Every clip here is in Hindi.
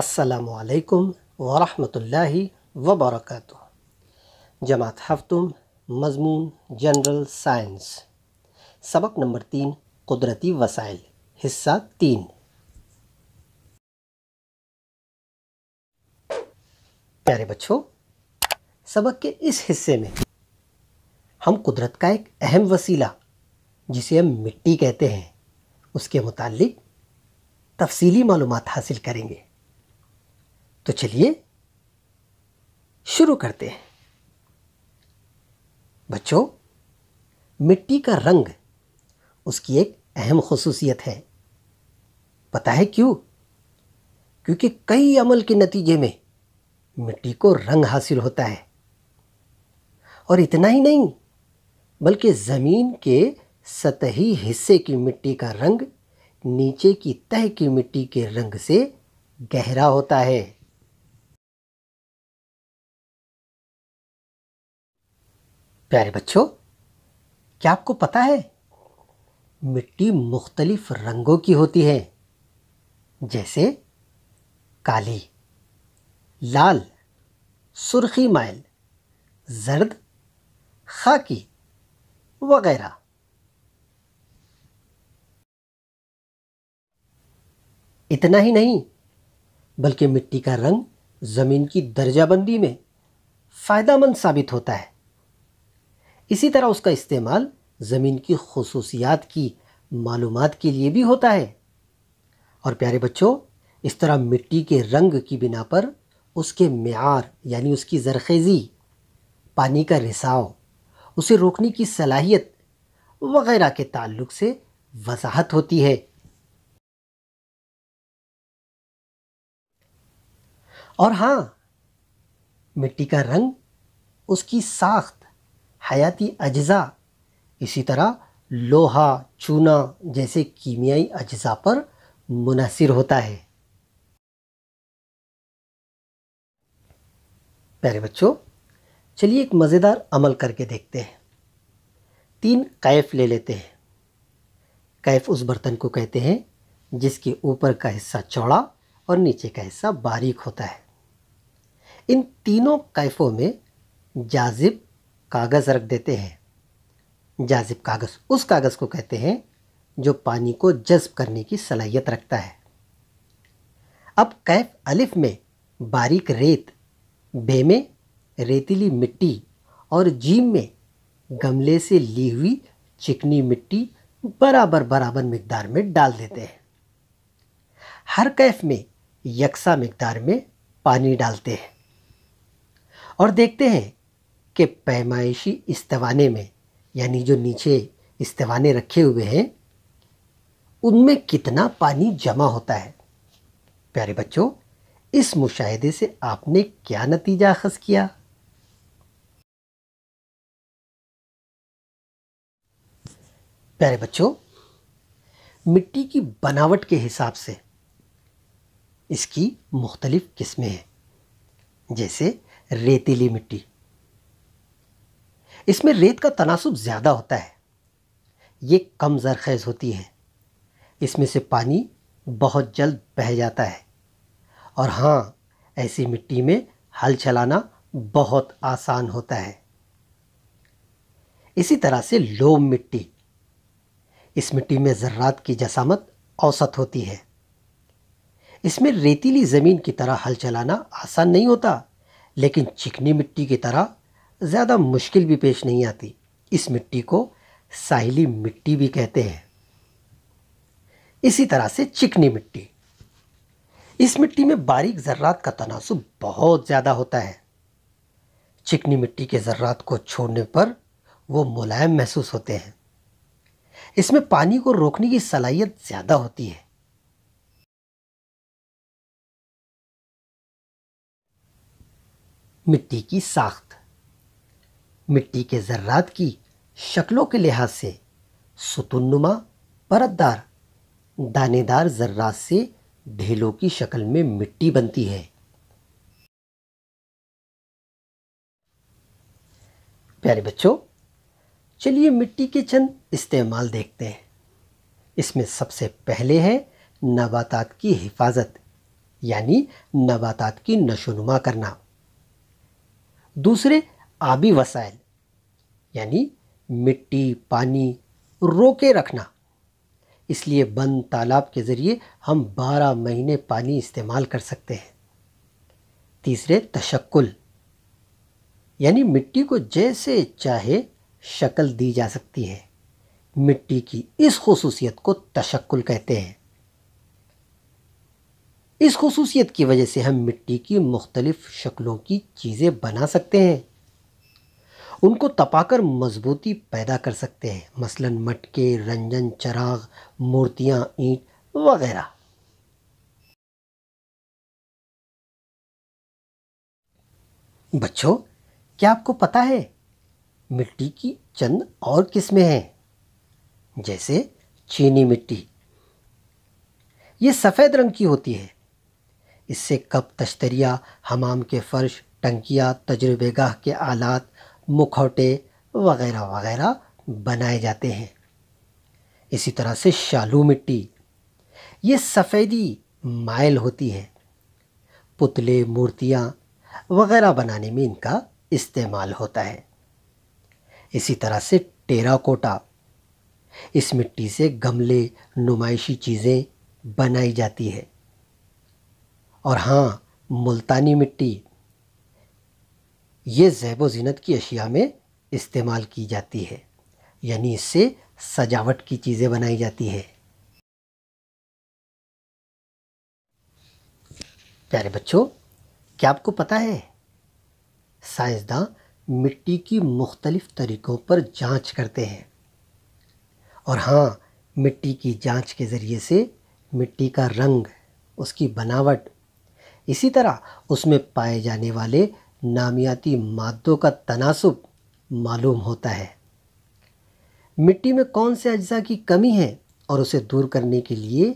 असलकम वरहि वबरक जमात हफ्तम मजमून जनरल साइंस सबक नंबर तीन कुदरती वसाइल हिस्सा तीन प्यारे बच्चों सबक के इस हिस्से में हम कुदरत का एक अहम वसीला जिसे हम मिट्टी कहते हैं उसके मुतालिक तफसीली मालूम हासिल करेंगे तो चलिए शुरू करते हैं बच्चों मिट्टी का रंग उसकी एक अहम खसूसियत है पता है क्यों क्योंकि कई अमल के नतीजे में मिट्टी को रंग हासिल होता है और इतना ही नहीं बल्कि ज़मीन के सतही हिस्से की मिट्टी का रंग नीचे की तह की मिट्टी के रंग से गहरा होता है प्यारे बच्चों क्या आपको पता है मिट्टी मुख्तलिफ रंगों की होती है जैसे काली लाल सुर्खी माइल जर्द खाकी वगैरह इतना ही नहीं बल्कि मिट्टी का रंग ज़मीन की दर्जाबंदी में फ़ायदा मंद साबित होता है इसी तरह उसका इस्तेमाल ज़मीन की खसूसियात की मालूम के लिए भी होता है और प्यारे बच्चों इस तरह मिट्टी के रंग की बिना पर उसके मैार यानी उसकी जरखेज़ी पानी का रिसाव उसे रोकने की सलाहियत वगैरह के ताल्लुक से वजाहत होती है और हाँ मिट्टी का रंग उसकी साख्त हयाती अज्जा इसी तरह लोहा चूना जैसे कीमियाई अज्जा पर मुनसर होता है प्यारे बच्चों चलिए एक मज़ेदार अमल करके देखते हैं तीन कैफ ले लेते हैं कैफ उस बर्तन को कहते हैं जिसके ऊपर का हिस्सा चौड़ा और नीचे का हिस्सा बारीक होता है इन तीनों कैफों में जाजिब कागज़ रख देते हैं जाजिब कागज़ उस कागज़ को कहते हैं जो पानी को जज्ब करने की सलाहियत रखता है अब कैफ अलिफ में बारीक रेत बे में रेतीली मिट्टी और जीम में गमले से ली हुई चिकनी मिट्टी बराबर बराबर मकदार में डाल देते हैं हर कैफ में यकसा मकदार में पानी डालते हैं और देखते हैं के पैमाइशी इस्तवाने में यानी जो नीचे इस्तवाने रखे हुए हैं उनमें कितना पानी जमा होता है प्यारे बच्चों इस मुशाहिदे से आपने क्या नतीजा अखज़ किया प्यारे बच्चों मिट्टी की बनावट के हिसाब से इसकी मुख्तलिफ़ किस्में हैं जैसे रेतीली मिट्टी इसमें रेत का तनासब ज़्यादा होता है ये कम ज़रखेज़ होती है इसमें से पानी बहुत जल्द बह जाता है और हाँ ऐसी मिट्टी में हल चलाना बहुत आसान होता है इसी तरह से लोम मिट्टी इस मिट्टी में ज़र्रात की जसामत औसत होती है इसमें रेतीली ज़मीन की तरह हल चलाना आसान नहीं होता लेकिन चिकनी मिट्टी की तरह ज़्यादा मुश्किल भी पेश नहीं आती इस मिट्टी को साहिली मिट्टी भी कहते हैं इसी तरह से चिकनी मिट्टी इस मिट्टी में बारीक ज़र्रात का तनासब बहुत ज़्यादा होता है चिकनी मिट्टी के ज़र्रात को छोड़ने पर वो मुलायम महसूस होते हैं इसमें पानी को रोकने की सलाहियत ज़्यादा होती है मिट्टी की साख्त मिट्टी के ज़र्रात की शक्लों के लिहाज से सुतुनुमा परतदार दानेदार ज़र्रात से ढेलों की शक्ल में मिट्टी बनती है प्यारे बच्चों चलिए मिट्टी के चंद इस्तेमाल देखते हैं इसमें सबसे पहले है नबातात की हिफाजत यानी नबातात की नशोनुमा करना दूसरे आबी वसाइल यानी मिट्टी पानी रोके रखना इसलिए बंद तालाब के ज़रिए हम 12 महीने पानी इस्तेमाल कर सकते हैं तीसरे तशक्ल यानी मिट्टी को जैसे चाहे शक्ल दी जा सकती है मिट्टी की इस खसूसियत को तशक्ल कहते हैं इस खसूसियत की वजह से हम मिट्टी की मुख्तलिफ़ शक्लों की चीज़ें बना सकते हैं उनको तपाकर मजबूती पैदा कर सकते हैं मसलन मटके रंजन चराग मूर्तियां ईंट वगैरह बच्चों क्या आपको पता है मिट्टी की चंद और किस्में हैं जैसे चीनी मिट्टी ये सफ़ेद रंग की होती है इससे कप तश्तरिया हमाम के फ़र्श टंकिया तजुर्बेगा के आलात मुखौटे वगैरह वगैरह बनाए जाते हैं इसी तरह से शालू मिट्टी ये सफ़ेदी माइल होती है पुतले मूर्तियाँ वगैरह बनाने में इनका इस्तेमाल होता है इसी तरह से टेराकोटा इस मिट्टी से गमले नुमाइशी चीज़ें बनाई जाती है और हाँ मुल्तानी मिट्टी ये जैब जीनत की अशिया में इस्तेमाल की जाती है यानी इससे सजावट की चीज़ें बनाई जाती है प्यारे बच्चों क्या आपको पता है साइंसदां मिट्टी की मुख्तलिफ तरीक़ों पर जांच करते हैं और हाँ मिट्टी की जांच के ज़रिए से मिट्टी का रंग उसकी बनावट इसी तरह उसमें पाए जाने वाले नामियाती मादों का तनासब मालूम होता है मिट्टी में कौन से अज्जा की कमी है और उसे दूर करने के लिए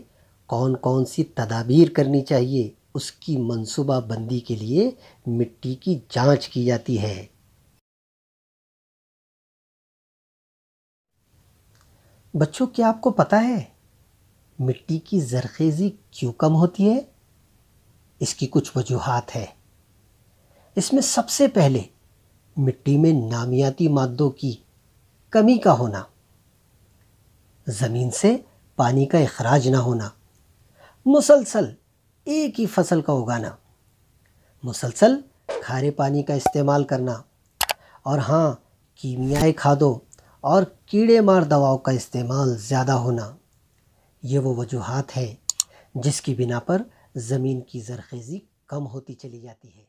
कौन कौन सी तदाबीर करनी चाहिए उसकी मनसूबा बंदी के लिए मिट्टी की जांच की जाती है बच्चों क्या आपको पता है मिट्टी की जरखेज़ी क्यों कम होती है इसकी कुछ वजूहत है इसमें सबसे पहले मिट्टी में नामियाती मादों की कमी का होना ज़मीन से पानी का अखराज ना होना मुसलसल एक ही फसल का उगाना मुसलसल खारे पानी का इस्तेमाल करना और हाँ कीमियाई खादों और कीड़े मार दवाओं का इस्तेमाल ज़्यादा होना ये वो वजूहत है जिसकी बिना पर ज़मीन की जरखेज़ी कम होती चली जाती है